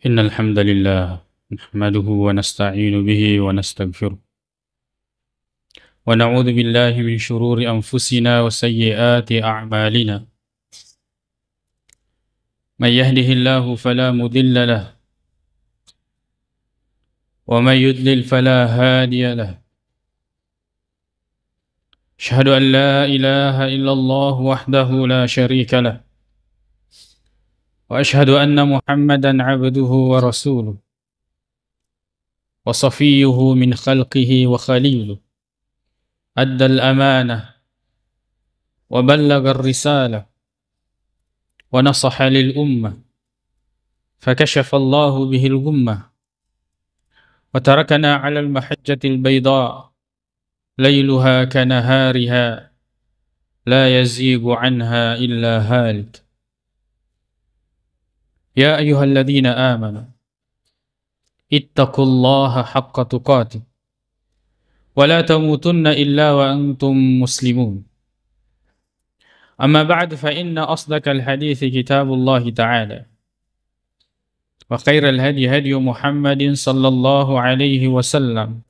إن الحمد لله نحمده ونستعين به ونستغفره ونعوذ بالله من شرور أنفسنا وسيئات أعمالنا من يهده الله فلا مضل له ومن يضلل فلا هادي له أشهد أن لا إله إلا الله وحده لا شريك له واشهد ان محمدا عبده ورسوله وصفيه من خلقه وخليله ادى الامانه وبلغ الرساله ونصح للامه فكشف الله به الغمه وتركنا على المحجه البيضاء ليلها كنهارها لا يزيغ عنها الا هالك يا أيها الذين آمنوا اتقوا الله حق تقاته ولا تموتن إلا وأنتم مسلمون أما بعد فإن أصدق الحديث كتاب الله تعالى وخير الهدي هدي محمد صلى الله عليه وسلم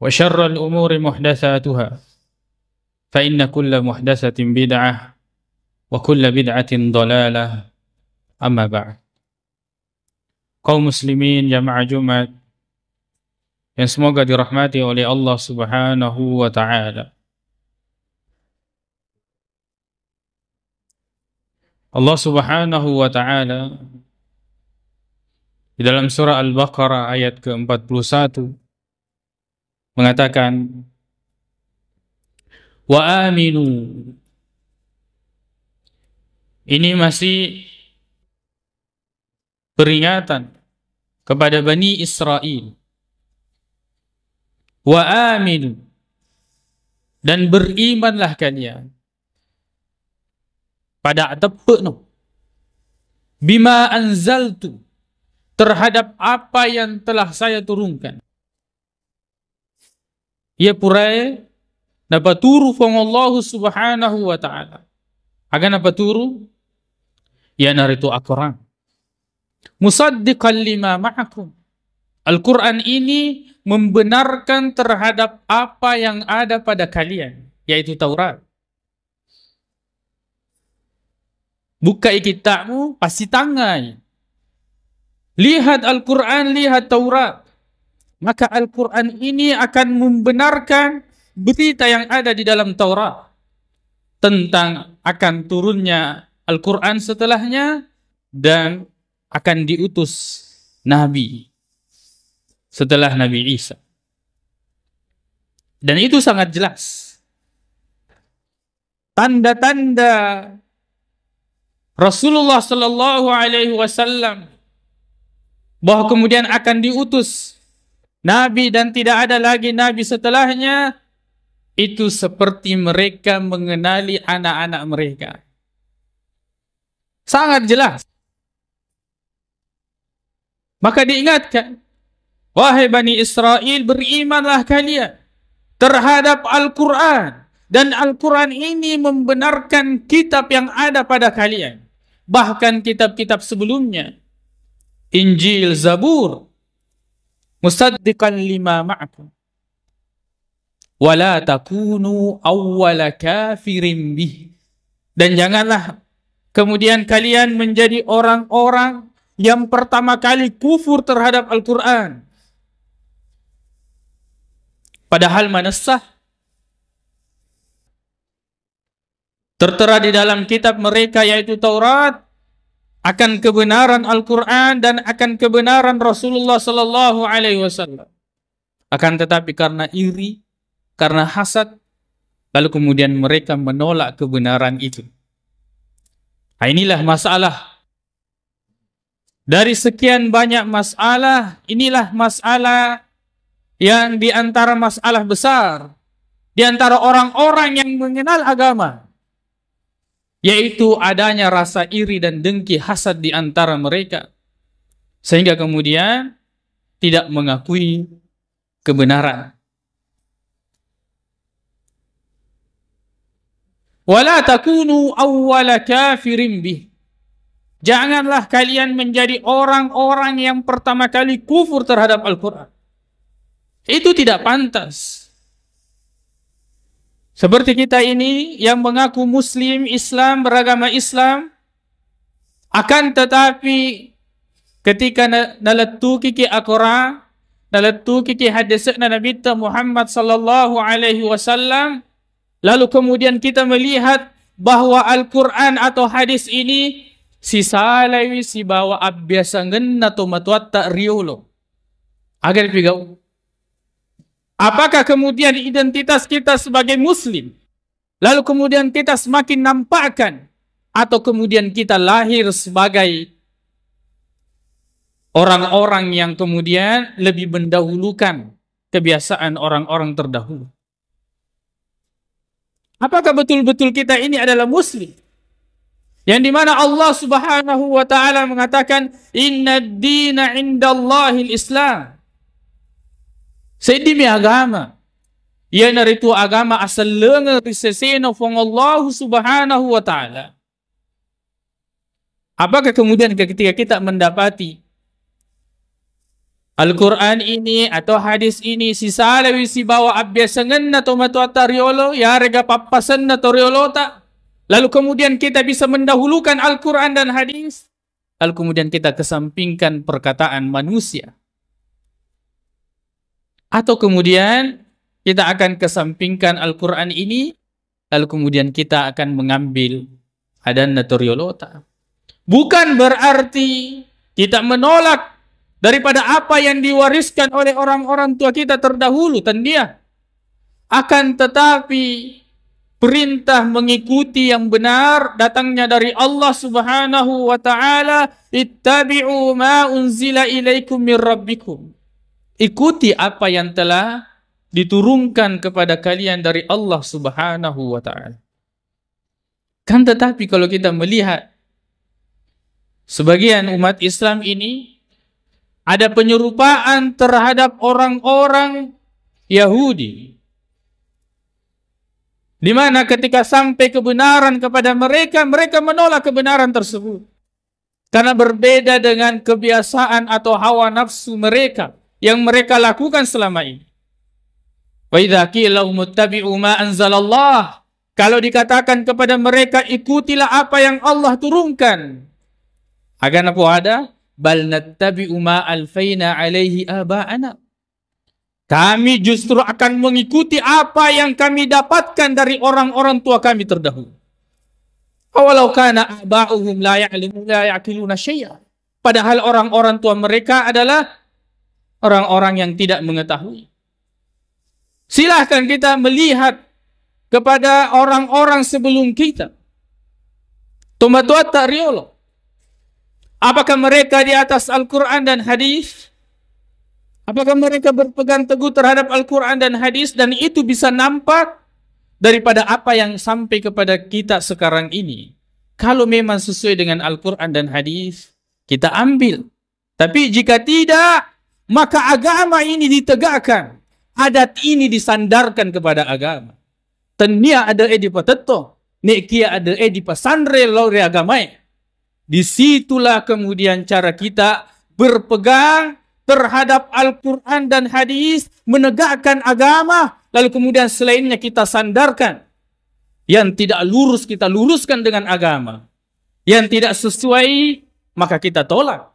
وشر الأمور محدثاتها فإن كل محدثة بدعة وكل بدعة ضلالة Amma ba'd. Kaum muslimin jamaah Jumat yang semoga dirahmati oleh Allah Subhanahu wa taala. Allah Subhanahu wa taala di dalam surah Al-Baqarah ayat ke-41 mengatakan wa aminu ini masih peringatan kepada Bani Israel. Wa amin. Dan berimanlah kalian. Pada tepuk no. Bima anzaltu. Terhadap apa yang telah saya turunkan. Ia purai dapat turu fong Allah subhanahu wa ta'ala. agar apa turu? Ya naritu akurang Musaddiqan lima ma'akum. Al-Quran ini membenarkan terhadap apa yang ada pada kalian, yaitu Taurat. Buka kitabmu, pasti tangan. Lihat Al-Quran, lihat Taurat. Maka Al-Quran ini akan membenarkan berita yang ada di dalam Taurat tentang akan turunnya Al-Quran setelahnya dan akan diutus nabi setelah Nabi Isa. Dan itu sangat jelas. Tanda-tanda Rasulullah Shallallahu Alaihi Wasallam bahwa kemudian akan diutus Nabi dan tidak ada lagi Nabi setelahnya itu seperti mereka mengenali anak-anak mereka sangat jelas maka diingatkan, wahai Bani Israel, berimanlah kalian terhadap Al-Quran. Dan Al-Quran ini membenarkan kitab yang ada pada kalian. Bahkan kitab-kitab sebelumnya. Injil, Zabur. Musaddiqan lima ma'akum. Wala takunu awwala kafirin bih. Dan janganlah kemudian kalian menjadi orang-orang yang pertama kali kufur terhadap Al-Quran. Padahal manasah. Tertera di dalam kitab mereka yaitu Taurat akan kebenaran Al-Quran dan akan kebenaran Rasulullah Sallallahu Alaihi Wasallam. Akan tetapi karena iri, karena hasad, lalu kemudian mereka menolak kebenaran itu. Nah, inilah masalah dari sekian banyak masalah, inilah masalah yang di antara masalah besar di antara orang-orang yang mengenal agama yaitu adanya rasa iri dan dengki hasad di antara mereka sehingga kemudian tidak mengakui kebenaran wala takunu awwala kafirin bih Janganlah kalian menjadi orang-orang yang pertama kali kufur terhadap Al-Quran. Itu tidak pantas. Seperti kita ini yang mengaku Muslim, Islam, beragama Islam, akan tetapi ketika nalatu kiki akora, nalatu kiki hadisnya Nabi Muhammad sallallahu alaihi wasallam, lalu kemudian kita melihat bahwa Al-Quran atau hadis ini si salai si bawa abbiasangan na matuat tak riulo. Agar pigau. Apakah kemudian identitas kita sebagai muslim? Lalu kemudian kita semakin nampakkan atau kemudian kita lahir sebagai orang-orang yang kemudian lebih mendahulukan kebiasaan orang-orang terdahulu. Apakah betul-betul kita ini adalah muslim? yang dimana Allah Subhanahu wa taala mengatakan inna dina indallahil Islam. Sedimi agama. Yana ritu agama asal lenga risesena fong Allah Subhanahu wa taala. Apakah kemudian ketika kita mendapati Al-Quran ini atau hadis ini si salawi si bawa abbiasangan na to matuata riolo ya rega papasan na riolo tak Lalu kemudian kita bisa mendahulukan Al-Quran dan hadis. Lalu kemudian kita kesampingkan perkataan manusia. Atau kemudian kita akan kesampingkan Al-Quran ini. Lalu kemudian kita akan mengambil adan naturiolota Bukan berarti kita menolak daripada apa yang diwariskan oleh orang-orang tua kita terdahulu, tendia. Akan tetapi Perintah mengikuti yang benar datangnya dari Allah Subhanahu wa taala, ittabi'u ma unzila ilaikum min rabbikum. Ikuti apa yang telah diturunkan kepada kalian dari Allah Subhanahu wa taala. Kan tetapi kalau kita melihat sebagian umat Islam ini ada penyerupaan terhadap orang-orang Yahudi di mana ketika sampai kebenaran kepada mereka, mereka menolak kebenaran tersebut. Karena berbeda dengan kebiasaan atau hawa nafsu mereka yang mereka lakukan selama ini. Wa idza qila muttabi'u ma anzalallah. Kalau dikatakan kepada mereka ikutilah apa yang Allah turunkan. Agar apa ada? Bal nattabi'u ma alfaina alaihi aba'ana. Kami justru akan mengikuti apa yang kami dapatkan dari orang-orang tua kami terdahulu. Walau kana aba'uhum la ya'qiluna syai'a. Padahal orang-orang tua mereka adalah orang-orang yang tidak mengetahui. Silahkan kita melihat kepada orang-orang sebelum kita. Tumatua Riolo. Apakah mereka di atas Al-Quran dan hadis? Apakah mereka berpegang teguh terhadap Al-Quran dan hadis dan itu bisa nampak daripada apa yang sampai kepada kita sekarang ini? Kalau memang sesuai dengan Al-Quran dan hadis, kita ambil. Tapi jika tidak, maka agama ini ditegakkan. Adat ini disandarkan kepada agama. Tenia ada edipa teto. Nekia ada edipa sanre lori agamai. Disitulah kemudian cara kita berpegang terhadap Al-Quran dan hadis, menegakkan agama, lalu kemudian selainnya kita sandarkan. Yang tidak lurus kita luruskan dengan agama. Yang tidak sesuai maka kita tolak.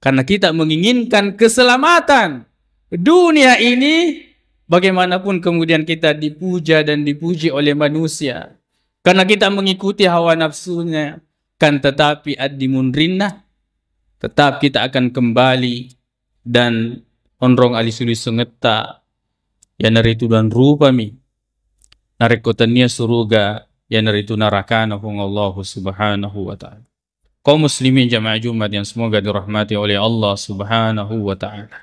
Karena kita menginginkan keselamatan. Dunia ini bagaimanapun kemudian kita dipuja dan dipuji oleh manusia. Karena kita mengikuti hawa nafsunya. Kan tetapi ad-dimun rinnah. Tetap kita akan kembali dan onrong alisuli sengeta yanaritu dan mi narekotania suruga yanaritu narakana hung Allah subhanahu wa ta'ala kaum muslimin jamaah Jumat yang semoga dirahmati oleh Allah subhanahu wa ta'ala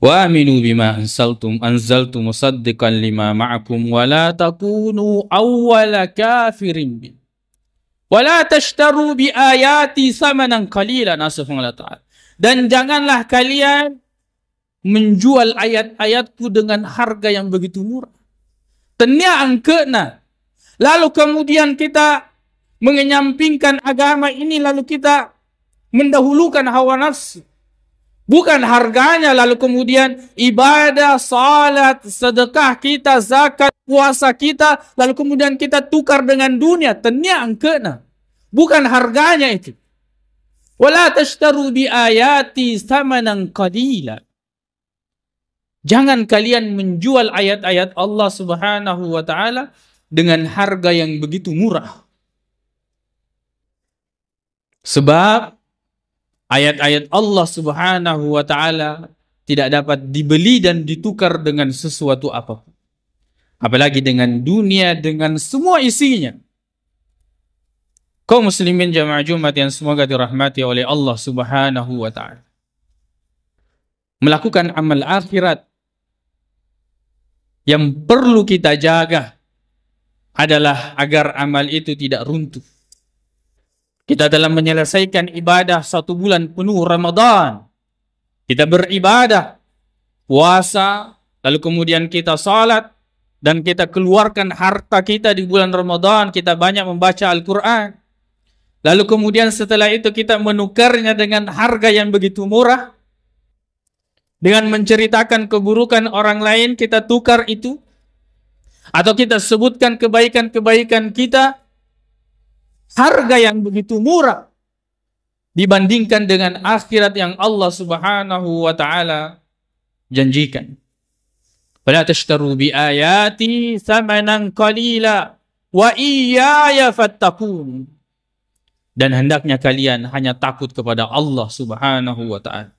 wa aminu bima ansaltum anzaltu musaddiqan lima ma'akum wa la takunu awwala kafirin bin wa la tashtaru bi ayati samanan kalila asafun Allah ta'ala dan janganlah kalian menjual ayat-ayatku dengan harga yang begitu murah. Tenia angkena. Lalu kemudian kita mengenyampingkan agama ini lalu kita mendahulukan hawa nafsu. Bukan harganya lalu kemudian ibadah, salat, sedekah kita, zakat, puasa kita lalu kemudian kita tukar dengan dunia. Tenia angkena. Bukan harganya itu. Wala tashtaru bi ayati samanan qalila. Jangan kalian menjual ayat-ayat Allah Subhanahu wa taala dengan harga yang begitu murah. Sebab ayat-ayat Allah Subhanahu wa taala tidak dapat dibeli dan ditukar dengan sesuatu apapun. Apalagi dengan dunia dengan semua isinya kaum muslimin jamaah Jumat yang semoga dirahmati oleh Allah Subhanahu wa taala. Melakukan amal akhirat yang perlu kita jaga adalah agar amal itu tidak runtuh. Kita dalam menyelesaikan ibadah satu bulan penuh Ramadan. Kita beribadah, puasa, lalu kemudian kita salat, dan kita keluarkan harta kita di bulan Ramadan, kita banyak membaca Al-Quran Lalu kemudian setelah itu kita menukarnya dengan harga yang begitu murah. Dengan menceritakan keburukan orang lain kita tukar itu. Atau kita sebutkan kebaikan-kebaikan kita. Harga yang begitu murah. Dibandingkan dengan akhirat yang Allah subhanahu wa ta'ala janjikan. Fala tashtaru bi ayati samanan qalila wa iyaya fattaqun dan hendaknya kalian hanya takut kepada Allah Subhanahu wa taala.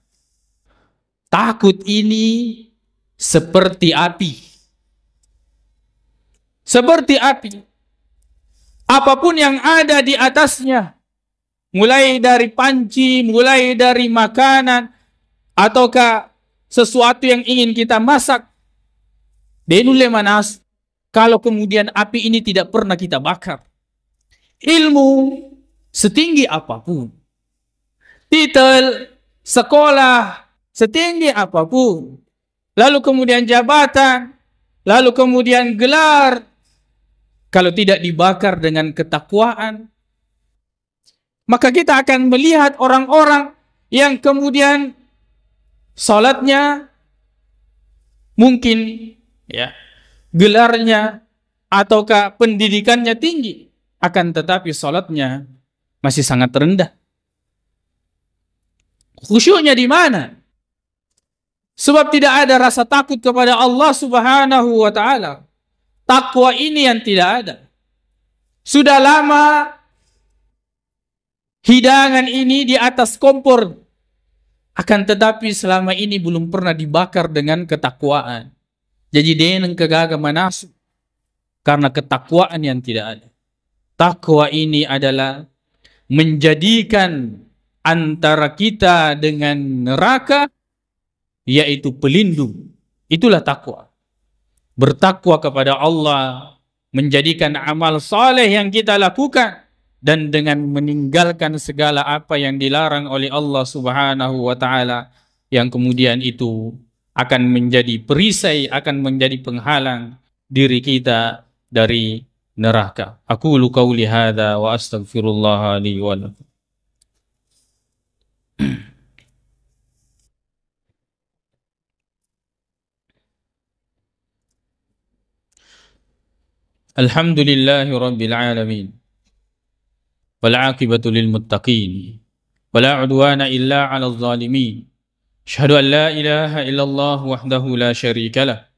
Takut ini seperti api. Seperti api. Apapun yang ada di atasnya, mulai dari panci, mulai dari makanan ataukah sesuatu yang ingin kita masak. Denule manas kalau kemudian api ini tidak pernah kita bakar. Ilmu setinggi apapun, titel sekolah setinggi apapun, lalu kemudian jabatan, lalu kemudian gelar, kalau tidak dibakar dengan ketakwaan, maka kita akan melihat orang-orang yang kemudian salatnya mungkin ya gelarnya ataukah pendidikannya tinggi akan tetapi salatnya masih sangat rendah. Khusyuknya di mana? Sebab tidak ada rasa takut kepada Allah Subhanahu wa taala. Takwa ini yang tidak ada. Sudah lama hidangan ini di atas kompor. Akan tetapi selama ini belum pernah dibakar dengan ketakwaan. Jadi deneng kegagaman nasu. Karena ketakwaan yang tidak ada. Takwa ini adalah menjadikan antara kita dengan neraka yaitu pelindung. Itulah takwa. Bertakwa kepada Allah, menjadikan amal saleh yang kita lakukan dan dengan meninggalkan segala apa yang dilarang oleh Allah Subhanahu wa taala yang kemudian itu akan menjadi perisai, akan menjadi penghalang diri kita dari neraka. Aku qauli hadza wa astagfirullah li wa lakum. الحمد لله رب العالمين والعاقبة للمتقين ولا عدوان إلا على الظالمين أشهد أن لا إله إلا الله وحده لا شريك له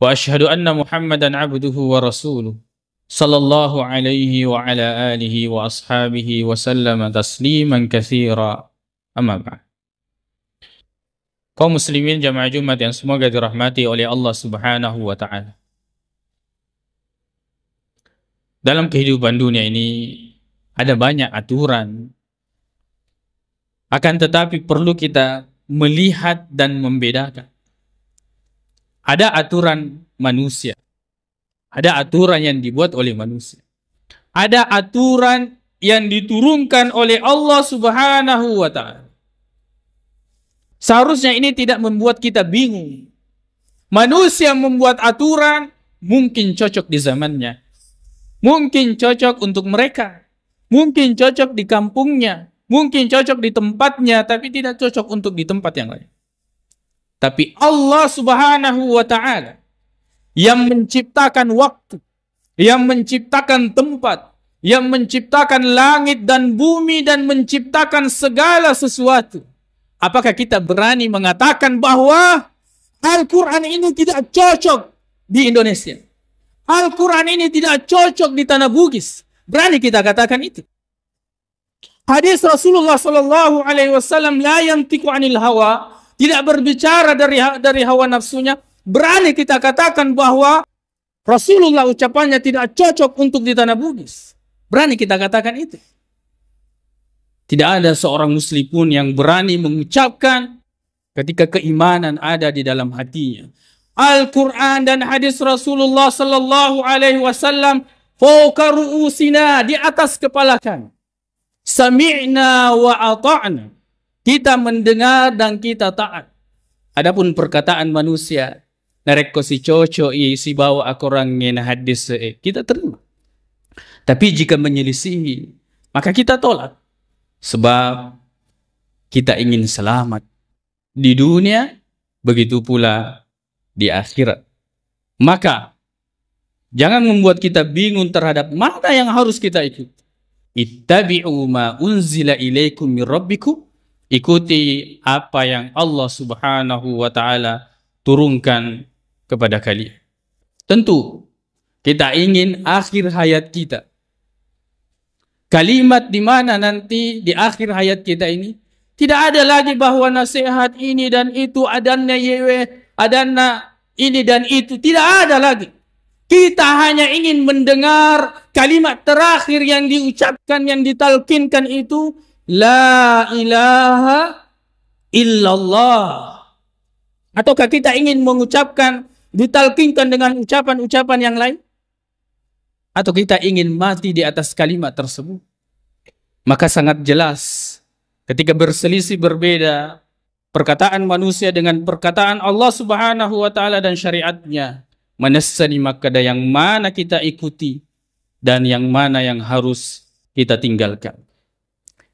وأشهد أن محمدا عبده ورسوله صلى الله عليه وعلى آله وأصحابه وسلم تسليما كثيرا أما بعد kaum muslimin jamaah Jumat yang semoga dirahmati oleh Allah Subhanahu wa taala. Dalam kehidupan dunia ini ada banyak aturan. Akan tetapi perlu kita melihat dan membedakan. Ada aturan manusia ada aturan yang dibuat oleh manusia. Ada aturan yang diturunkan oleh Allah Subhanahu wa taala. Seharusnya ini tidak membuat kita bingung. Manusia membuat aturan mungkin cocok di zamannya. Mungkin cocok untuk mereka. Mungkin cocok di kampungnya. Mungkin cocok di tempatnya, tapi tidak cocok untuk di tempat yang lain. Tapi Allah subhanahu wa ta'ala yang menciptakan waktu, yang menciptakan tempat, yang menciptakan langit dan bumi dan menciptakan segala sesuatu. Apakah kita berani mengatakan bahwa Al-Quran ini tidak cocok di Indonesia? Al-Quran ini tidak cocok di Tanah Bugis. Berani kita katakan itu. Hadis Rasulullah Sallallahu Alaihi Wasallam la yantiku anil hawa tidak berbicara dari dari hawa nafsunya berani kita katakan bahwa Rasulullah ucapannya tidak cocok untuk di tanah Bugis. Berani kita katakan itu. Tidak ada seorang muslim pun yang berani mengucapkan ketika keimanan ada di dalam hatinya. Al-Quran dan hadis Rasulullah Sallallahu Alaihi Wasallam fauka di atas kepala kami. Sami'na wa ata'na. Kita mendengar dan kita taat. Adapun perkataan manusia nareko si coco i si bawa aku orang ngena hadis e, kita terima tapi jika menyelisihi maka kita tolak sebab kita ingin selamat di dunia begitu pula di akhirat maka jangan membuat kita bingung terhadap mana yang harus kita ikut ittabi'u ma unzila ilaikum min rabbikum ikuti apa yang Allah Subhanahu wa taala turunkan kepada kalian. Tentu kita ingin akhir hayat kita. Kalimat di mana nanti di akhir hayat kita ini tidak ada lagi bahwa nasihat ini dan itu adanya yewe, adanya ini dan itu tidak ada lagi. Kita hanya ingin mendengar kalimat terakhir yang diucapkan, yang ditalkinkan itu La ilaha illallah. Ataukah kita ingin mengucapkan ditalkinkan dengan ucapan-ucapan yang lain? Atau kita ingin mati di atas kalimat tersebut? Maka sangat jelas ketika berselisih berbeda perkataan manusia dengan perkataan Allah Subhanahu wa taala dan syariatnya menasani makada yang mana kita ikuti dan yang mana yang harus kita tinggalkan.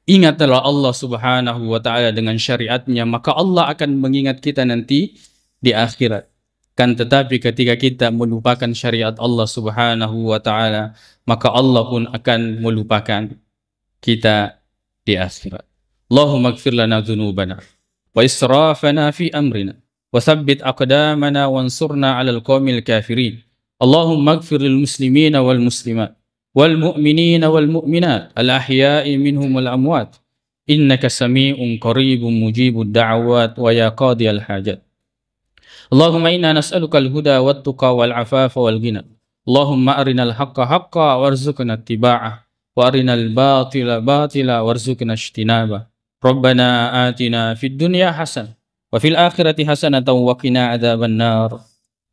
Ingatlah Allah Subhanahu wa taala dengan syariatnya maka Allah akan mengingat kita nanti di akhirat. Kan tetapi ketika kita melupakan syariat Allah Subhanahu wa taala, maka Allah pun akan melupakan kita di akhirat. Allahumma ighfir lana dzunubana wa israfana fi amrina wa thabbit aqdamana wansurna 'alal qaumil kafirin. Allahumma ighfir lil muslimina wal muslimat wal mu'minina wal mu'minat al ahya'i minhum wal amwat innaka samiun qariibun mujibud da'awat wa ya qadiyal hajat. اللهم إنا نسألك الهدى والتقى والعفاف والغنى اللهم أرنا الحق حقا وارزقنا اتباعه وأرنا الباطل باطلا وارزقنا اجتنابه ربنا آتنا في الدنيا حسنة وفي الآخرة حسنة وقنا عذاب النار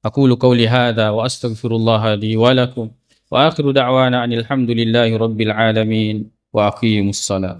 أقول قولي هذا وأستغفر الله لي ولكم وآخر دعوانا أن الحمد لله رب العالمين وأقيموا الصلاة